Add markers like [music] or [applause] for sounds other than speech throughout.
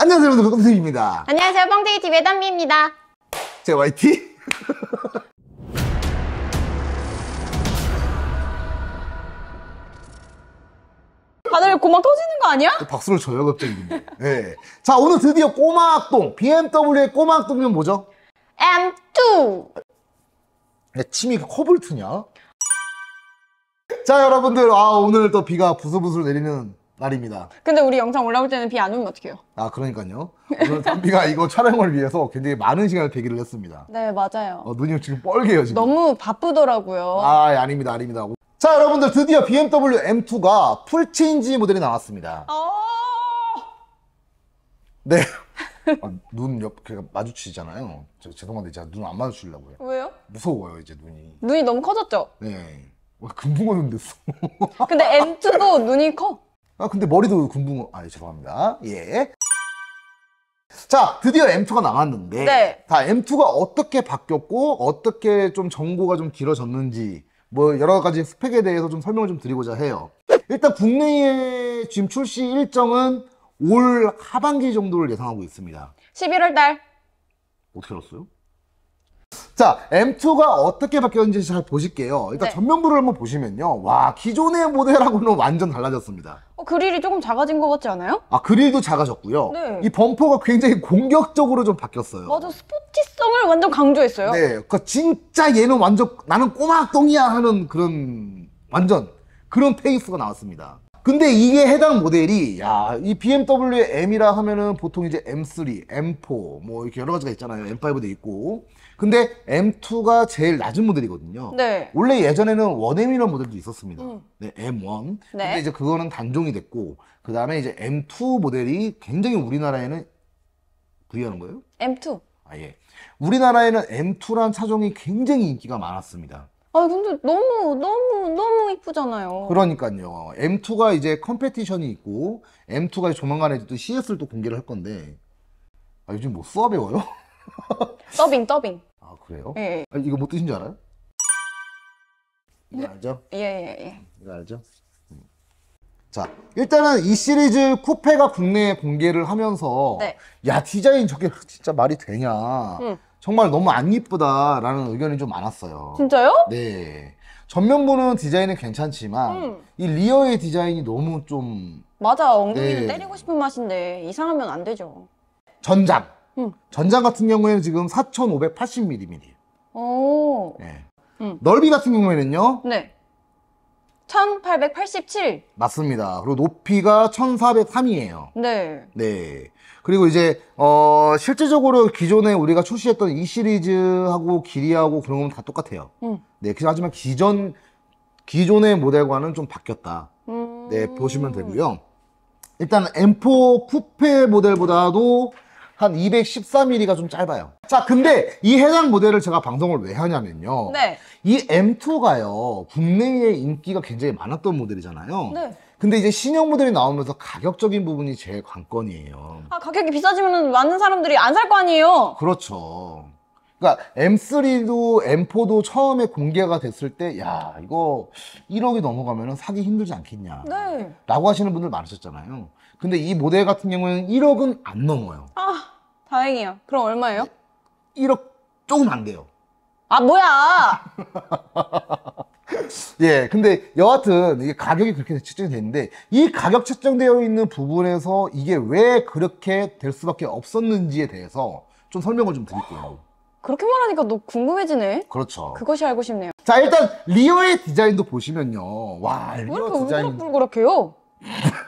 안녕하세요, 여러분. 들 꼼수입니다. 안녕하세요. 뻥튀기 TV 담비입니다. JYT. 다들 고막 터지는 거 아니야? 박수를 쳐요, 갑자기. 네. 자, 오늘 드디어 꼬마학동, BMW의 꼬마학동은 뭐죠? M2. 야, 침이 코볼트냐? 자, 여러분들. 아, 오늘 또 비가 부슬부슬 내리는 날입니다. 근데 우리 영상 올라올 때는 비 안 오면 어떡해요? 아 그러니까요. 오늘 담비가 이거 촬영을 위해서 굉장히 많은 시간을 대기를 했습니다. 네 맞아요. 어, 눈이 지금 뻘개요 지금. 너무 바쁘더라고요. 아 예, 아닙니다 아닙니다. 자 여러분들 드디어 BMW M2가 풀체인지 모델이 나왔습니다. 아! 네. 아, 눈 옆, 마주치잖아요. 저, 죄송한데 제가 눈 안 마주치려고요. 왜요? 무서워요 이제 눈이. 눈이 너무 커졌죠? 네. 와 금붕어 눈 됐어. 근데 M2도 눈이 커. 아 근데 머리도 군붕 아 예, 죄송합니다 예. 자 드디어 M2가 나왔는데 네. 다 M2가 어떻게 바뀌었고 어떻게 좀 정보가 좀 길어졌는지 뭐 여러 가지 스펙에 대해서 좀 설명을 좀 드리고자 해요 일단 국내에 지금 출시 일정은 올 하반기 정도를 예상하고 있습니다 11월 달 어떻게 알았어요? 자, M2가 어떻게 바뀌었는지 잘 보실게요. 일단 네. 전면부를 한번 보시면요. 와, 기존의 모델하고는 완전 달라졌습니다. 어, 그릴이 조금 작아진 것 같지 않아요? 아, 그릴도 작아졌고요. 네. 이 범퍼가 굉장히 공격적으로 좀 바뀌었어요. 맞아, 스포티성을 완전 강조했어요. 네, 그러니까 진짜 얘는 완전 나는 꼬막똥이야 하는 그런 완전 그런 페이스가 나왔습니다. 근데 이게 해당 모델이 야 이 BMW 의 M이라 하면은 보통 이제 M3, M4 뭐 이렇게 여러 가지가 있잖아요. M5도 있고. 근데 M2가 제일 낮은 모델이거든요. 네. 원래 예전에는 원엠이라는 모델도 있었습니다. 음. 네, M1. 네. 근데 이제 그거는 단종이 됐고 그 다음에 이제 M2 모델이 굉장히 우리나라에는 부여하는 거예요? M2. 아 예. 우리나라에는 M2란 차종이 굉장히 인기가 많았습니다. 아 근데 너무 너무 너무 이쁘잖아요. 그러니까요. M2가 이제 컴페티션이 있고 M2가 조만간에 또 CS를 또 공개를 할 건데 아, 요즘 뭐 수업 배워요? [laughs] 더빙 더빙. 아 그래요? 예. 아, 이거 뭐 뜻인 줄 알아요? 이거 알죠? 예 예, 예. 이거 알죠? 음. 자 일단은 이 시리즈 쿠페가 국내에 공개를 하면서 네. 야 디자인 저게 진짜 말이 되냐 음. 정말 너무 안 이쁘다라는 의견이 좀 많았어요. 진짜요? 네. 전면부는 디자인은 괜찮지만 음. 이 리어의 디자인이 너무 좀 맞아 엉덩이를 네. 때리고 싶은 맛인데 이상하면 안 되죠. 전장. 음. 전장 같은 경우에는 지금 4,580mm예요. 오. 네. 음. 넓이 같은 경우에는요. 네. 1887. 맞습니다. 그리고 높이가 1403이에요. 네. 네. 그리고 이제 어 실제적으로 기존에 우리가 출시했던 이 시리즈하고 길이하고 그런 건 다 똑같아요. 음. 네. 그 하지만 기존 기존의 모델과는 좀 바뀌었다. 음. 네, 보시면 되고요. 일단 M4 쿠페 모델보다도 한 213mm가 좀 짧아요. 자, 근데 이 해당 모델을 제가 방송을 왜 하냐면요. 네. 이 M2가요, 국내에 인기가 굉장히 많았던 모델이잖아요. 네. 근데 이제 신형 모델이 나오면서 가격적인 부분이 제일 관건이에요. 아, 가격이 비싸지면 많은 사람들이 안 살 거 아니에요? 그렇죠. 그러니까 M3도 M4도 처음에 공개가 됐을 때야 이거 1억이 넘어가면 사기 힘들지 않겠냐 네. 라고 하시는 분들 많으셨잖아요 근데 이 모델 같은 경우는 1억은 안 넘어요 아. 다행이야. 그럼 얼마예요? 1억 조금 안 돼요. 아 뭐야? [laughs] 예, 근데 여하튼 이게 가격이 그렇게 측정이되는데이 가격 측정되어 있는 부분에서 이게 왜 그렇게 될 수밖에 없었는지에 대해서 좀 설명을 좀 드릴게요. 그렇게 말하니까 너 궁금해지네. 그렇죠. 그것이 알고 싶네요. 자, 일단 리오의 디자인도 보시면요. 와, 왜 이렇게 리오 디자인. 울그락불그락해요? [laughs]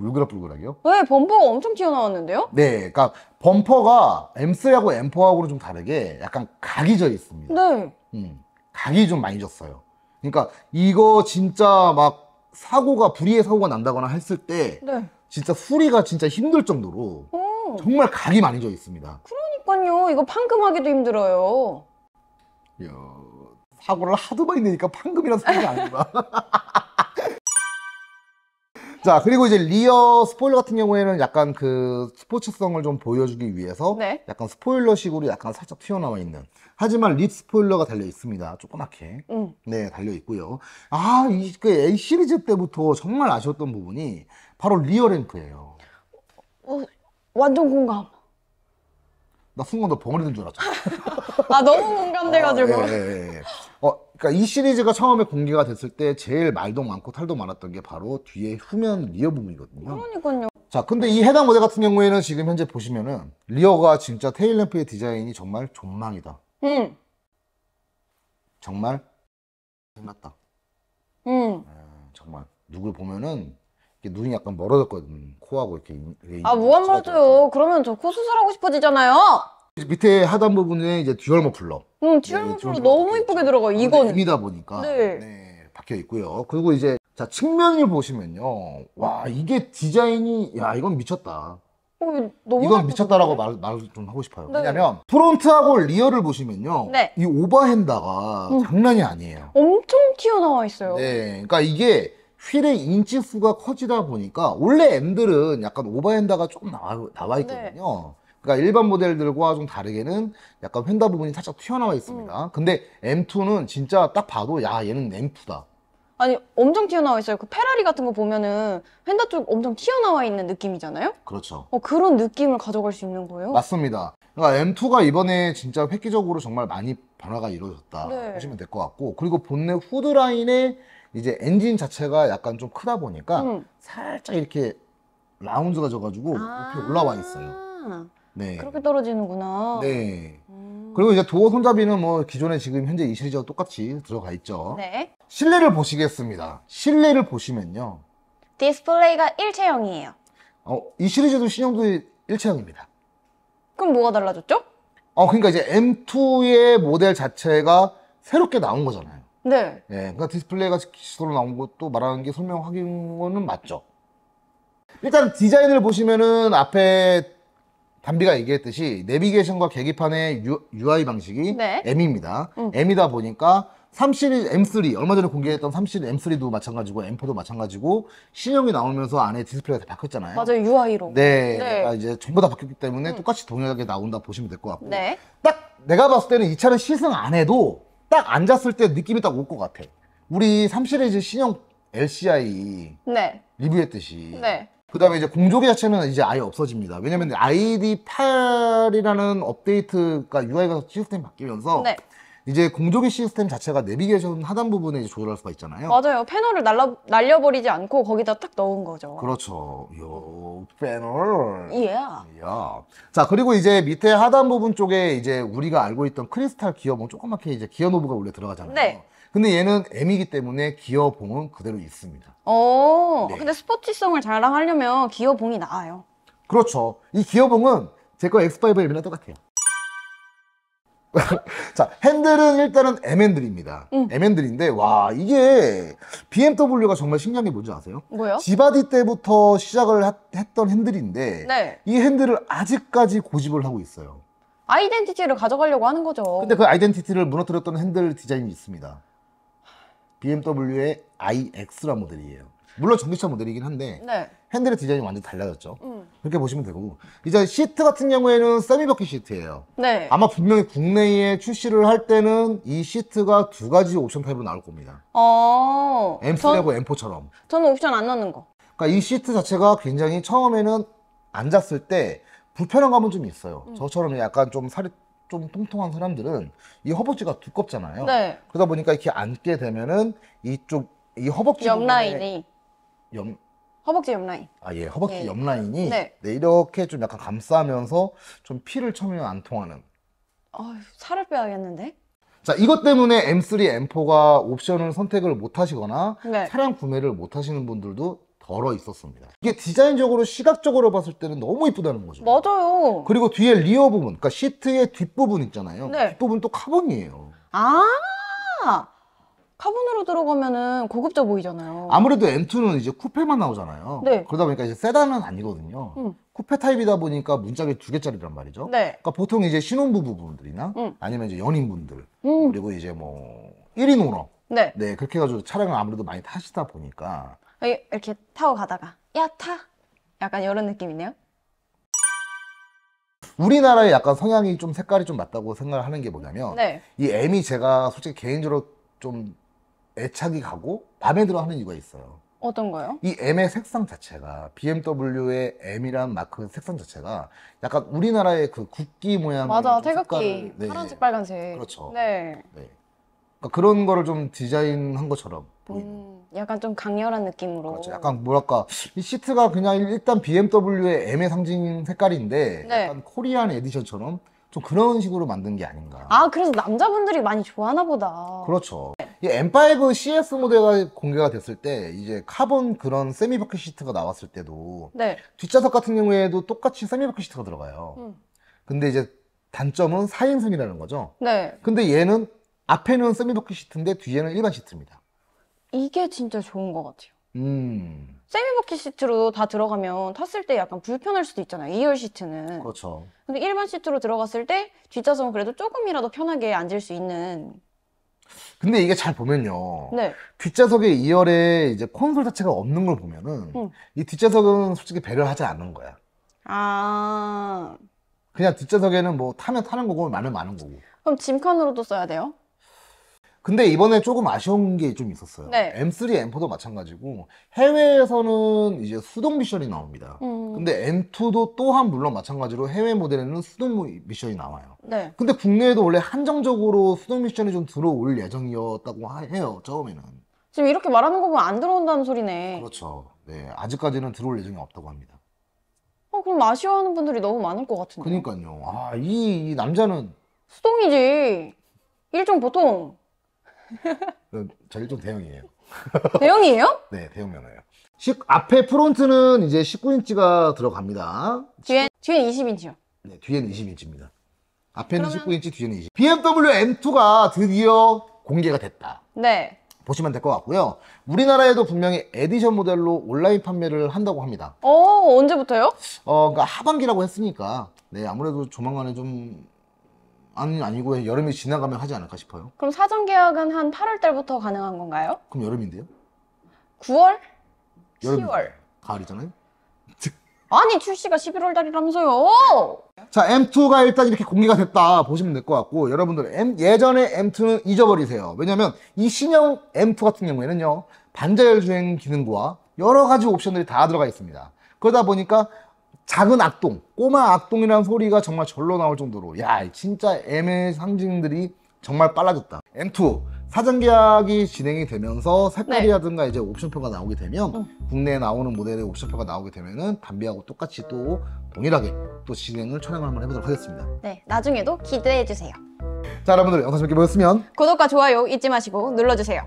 울그락불그락이요? 네, 범퍼가 엄청 튀어나왔는데요? 네, 그러니까 범퍼가 M3하고 M4하고는 좀 다르게 약간 각이 져 있습니다. 네. 음, 각이 좀 많이 졌어요. 그러니까 이거 진짜 막 사고가 불의의 사고가 난다거나 했을 때 네. 진짜 수리가 진짜 힘들 정도로 오. 정말 각이 많이 져 있습니다. 그러니까요, 이거 판금하기도 힘들어요. 야, 사고를 하도 많이 내니까 판금이라는 소리가 아니구나 [laughs] 자, 그리고 이제 리어 스포일러 같은 경우에는 약간 그 스포츠성을 좀 보여주기 위해서 네. 약간 스포일러식으로 약간 살짝 튀어나와 있는. 하지만 립 스포일러가 달려 있습니다. 조그맣게. 음. 네, 달려 있고요. 아, 이그 A 시리즈 때부터 정말 아쉬웠던 부분이 바로 리어 램프예요. 어, 완전 공감. 나 순간 너 벙어리 든줄 알았잖아. [laughs] 아, 너무 공감돼가지고. 어, 예, 예, 예. 그러니까 이 시리즈가 처음에 공개가 됐을 때 제일 말도 많고 탈도 많았던 게 바로 뒤에 후면 리어 부분이거든요. 그러니까요. 자, 근데 이 해당 모델 같은 경우에는 지금 현재 보시면은 리어가 진짜 테일램프의 디자인이 정말 존망이다. 응. 정말 끝났다. 응. 아, 정말 누굴 보면은 눈이 약간 멀어졌거든. 코하고 이렇게. 아, 무한 말도요. 그러면 저 코 수술하고 싶어지잖아요. 밑에 하단 부분에 이제 듀얼 머플러. 응, 듀얼 네, 머플러 듀얼 너무 이쁘게 들어가. 아, 네, 이건 입니다 보니까. 네. 네. 박혀 있고요. 그리고 이제 자 측면을 보시면요. 와 이게 디자인이 야 이건 미쳤다. 어, 이건 미쳤다라고 말, 말을 좀 하고 싶어요. 네. 왜냐면 프론트하고 리어를 보시면요. 네. 이 오버핸다가 음. 장난이 아니에요. 엄청 튀어나와 있어요. 네. 그러니까 이게 휠의 인치 수가 커지다 보니까 원래 M들은 약간 오버핸다가 좀 나와, 나와 네. 있거든요. 네. 그러니까 일반 모델들과 좀 다르게는 약간 휀다 부분이 살짝 튀어나와 있습니다. 음. 근데 M2는 진짜 딱 봐도 야 얘는 M2다. 아니 엄청 튀어나와 있어요. 그 페라리 같은 거 보면은 휀다 쪽 엄청 튀어나와 있는 느낌이잖아요. 그렇죠. 어, 그런 느낌을 가져갈 수 있는 거예요. 맞습니다. 그러니까 M2가 이번에 진짜 획기적으로 정말 많이 변화가 이루어졌다 보시면 네. 될것 같고 그리고 본넷 후드 라인에 이제 엔진 자체가 약간 좀 크다 보니까 음. 살짝 이렇게 라운드가 져가지고 아 올라와 있어요. 네. 그렇게 떨어지는구나. 네. 음. 그리고 이제 도어 손잡이는 뭐 기존에 지금 현재 이 시리즈와 똑같이 들어가 있죠. 네. 실내를 보시겠습니다. 실내를 보시면요. 디스플레이가 일체형이에요. 어, 이 시리즈도 신형도 일체형입니다. 그럼 뭐가 달라졌죠? 어, 그러니까 이제 M2의 모델 자체가 새롭게 나온 거잖아요. 네. 예, 그러니까 디스플레이가 기술로 나온 것도 말하는 게 설명하기는 맞죠. 일단 디자인을 보시면은 앞에 담비가 얘기했듯이 내비게이션과 계기판의 유, UI 방식이 네. M입니다. 음. M이다 보니까 3시리 M3 얼마 전에 공개했던 3시리 M3도 마찬가지고 M4도 마찬가지고 신형이 나오면서 안에 디스플레이가 다 바뀌었잖아요. 맞아요 UI로. 네, 네. 그러니까 이제 전부 다 바뀌었기 때문에 음. 똑같이 동일하게 나온다 보시면 될 것 같고. 네. 딱 내가 봤을 때는 이 차를 시승 안 해도 딱 앉았을 때 느낌이 딱 올 것 같아. 우리 3 시리즈 신형 LCI 네. 리뷰했듯이. 네. 그 다음에 이제 공조기 자체는 이제 아예 없어집니다. 왜냐면 ID8이라는 업데이트가 UI가 시스템 이 바뀌면서 네. 이제 공조기 시스템 자체가 내비게이션 하단 부분에 이제 조절할 수가 있잖아요. 맞아요. 패널을 날라, 날려버리지 않고 거기다 딱 넣은 거죠. 그렇죠. 요 패널. 예. 야. 자 그리고 이제 밑에 하단 부분 쪽에 이제 우리가 알고 있던 크리스탈 기어 뭐 조그맣게 이제 기어 노브가 원래 들어가잖아요. 네. 근데 얘는 M이기 때문에 기어봉은 그대로 있습니다. 어, 네. 근데 스포티성을 자랑하려면 기어봉이 나아요. 그렇죠. 이 기어봉은 제거 X5 M이랑 똑같아요. [laughs] 자, 핸들은 일단은 M 핸들입니다. 응. M 핸들인데, 와, 이게 BMW가 정말 신기한 게 뭔지 아세요? 뭐요? 지바디 때부터 시작을 하, 했던 핸들인데, 네. 이 핸들을 아직까지 고집을 하고 있어요. 아이덴티티를 가져가려고 하는 거죠. 근데 그 아이덴티티를 무너뜨렸던 핸들 디자인이 있습니다. BMW의 iX라 모델이에요. 물론 전기차 모델이긴 한데 네. 핸들의 디자인이 완전히 달라졌죠. 음. 그렇게 보시면 되고 이제 시트 같은 경우에는 세미버킷 시트예요. 네. 아마 분명히 국내에 출시를 할 때는 이 시트가 두 가지 옵션 타입으로 나올 겁니다. 어. M3하고 전... M4처럼. 저는 옵션 안 넣는 거. 그러니까 이 시트 자체가 굉장히 처음에는 앉았을 때 불편한 감은 좀 있어요. 음. 저처럼 약간 좀 살이 좀 통통한 사람들은 이 허벅지가 두껍잖아요. 네. 그러다 보니까 이렇게 앉게 되면은 이쪽 이 허벅지 옆라인이 옆 허벅지 옆라인. 아 예, 허벅지 네. 옆라인이 네. 네, 이렇게 좀 약간 감싸면서 좀 피를 처음안 통하는. 어, 살을 빼야겠는데? 자, 이것 때문에 M3, M4가 옵션을 선택을 못 하시거나 네. 차량 구매를 못 하시는 분들도 걸어 있었습니다. 이게 디자인적으로 시각적으로 봤을 때는 너무 이쁘다는 거죠. 맞아요. 그리고 뒤에 리어 부분, 그러니까 시트의 뒷부분 있잖아요. 네. 뒷부분 또 카본이에요. 아! 카본으로 들어가면은 고급져 보이잖아요. 아무래도 M2는 이제 쿠페만 나오잖아요. 네. 그러다 보니까 이제 세단은 아니거든요. 음. 쿠페 타입이다 보니까 문짝이 두 개짜리란 말이죠. 네. 그러니까 보통 이제 신혼부부 분들이나 음. 아니면 이제 연인분들 음. 그리고 이제 뭐 1인 오너 네. 네 그렇게 해가지고 차량을 아무래도 많이 타시다 보니까 어, 이렇게 타고 가다가 야 타! 약간 이런 느낌이네요. 우리나라의 약간 성향이 좀 색깔이 좀 맞다고 생각을 하는 게 뭐냐면 네. 이 M이 제가 솔직히 개인적으로 좀 애착이 가고 마에 들어 하는 이유가 있어요. 어떤 거요? 이 M의 색상 자체가 BMW의 M이란 마크 색상 자체가 약간 우리나라의 그 국기 모양 맞아 태극기 네. 파란색 빨간색 그렇죠. 네. 네. 그러니까 그런 거를 좀 디자인한 것처럼 보이는. 음, 약간 좀 강렬한 느낌으로. 그렇죠. 약간 뭐랄까 이 시트가 그냥 일단 BMW의 M의 상징 색깔인데 네. 약간 코리안 에디션처럼 좀 그런 식으로 만든 게 아닌가. 아 그래서 남자분들이 많이 좋아하나 보다. 그렇죠. 이 M5 CS 모델이 공개가 됐을 때 이제 카본 그런 세미바퀴 시트가 나왔을 때도 네. 뒷좌석 같은 경우에도 똑같이 세미바퀴 시트가 들어가요. 음. 근데 이제 단점은 4인승이라는 거죠. 네. 근데 얘는 앞에는 세미버킷 시트인데 뒤에는 일반 시트입니다. 이게 진짜 좋은 것 같아요. 음. 세미버킷 시트로 다 들어가면 탔을 때 약간 불편할 수도 있잖아요. 2열 시트는. 그렇죠. 근데 일반 시트로 들어갔을 때 뒷좌석은 그래도 조금이라도 편하게 앉을 수 있는. 근데 이게 잘 보면요. 네. 뒷좌석에 2열에 이제 콘솔 자체가 없는 걸 보면은 음. 이 뒷좌석은 솔직히 배려를 하지 않는 거야. 아. 그냥 뒷좌석에는 뭐 타면 타는 거고 마은마은 거고. 그럼 짐칸으로도 써야 돼요? 근데 이번에 조금 아쉬운 게 좀 있었어요. 네. M3, M4도 마찬가지고 해외에서는 이제 수동 미션이 나옵니다. 음. 근데 M2도 또한 물론 마찬가지로 해외 모델에는 수동 미션이 나와요. 네. 근데 국내에도 원래 한정적으로 수동 미션이 좀 들어올 예정이었다고 해요. 처음에는. 지금 이렇게 말하는 거 보면 안 들어온다는 소리네. 그렇죠. 네, 아직까지는 들어올 예정이 없다고 합니다. 어, 그럼 아쉬워하는 분들이 너무 많을 것 같은데. 그니까요. 러 아, 이, 이 남자는 수동이지. 일종 보통 저희 좀 대형이에요. [laughs] 대형이에요? 네, 대형 면허예요. 시, 앞에 프론트는 이제 19인치가 들어갑니다. 뒤엔, 뒤엔 20인치요. 네, 뒤엔 20인치입니다. 앞에는 그러면... 19인치, 뒤에는 20. BMW M2가 드디어 공개가 됐다. 네. 보시면 될 것 같고요. 우리나라에도 분명히 에디션 모델로 온라인 판매를 한다고 합니다. 어, 언제부터요? 어, 그러니까 하반기라고 했으니까 네, 아무래도 조만간에 좀 아니 아니고 여름이 지나가면 하지 않을까 싶어요. 그럼 사전 계약은 한 8월 달부터 가능한 건가요? 그럼 여름인데요? 9월? 여름 10월? 가을이잖아요. 아니 출시가 11월 달이라면서요. 자, M2가 일단 이렇게 공개가 됐다 보시면 될 것 같고 여러분들 M, 예전에 M2는 잊어버리세요. 왜냐면 이 신형 M2 같은 경우에는요. 반자율 주행 기능과 여러 가지 옵션들이 다 들어가 있습니다. 그러다 보니까 작은 악동, 꼬마 악동이라는 소리가 정말 절로 나올 정도로 야 진짜 M의 상징들이 정말 빨라졌다. M2 사전 계약이 진행이 되면서 색깔이라든가 네. 이제 옵션표가 나오게 되면 응. 국내에 나오는 모델의 옵션표가 나오게 되면은 담비하고 똑같이 또 동일하게 또 진행을 촬영을 한번 해보도록 하겠습니다. 네, 나중에도 기대해 주세요. 자, 여러분들 영상 재밌게 보셨으면 구독과 좋아요 잊지 마시고 눌러주세요.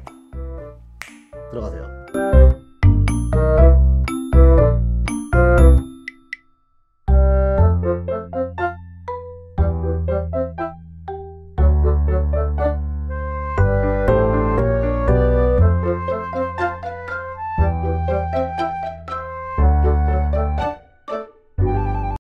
들어가세요.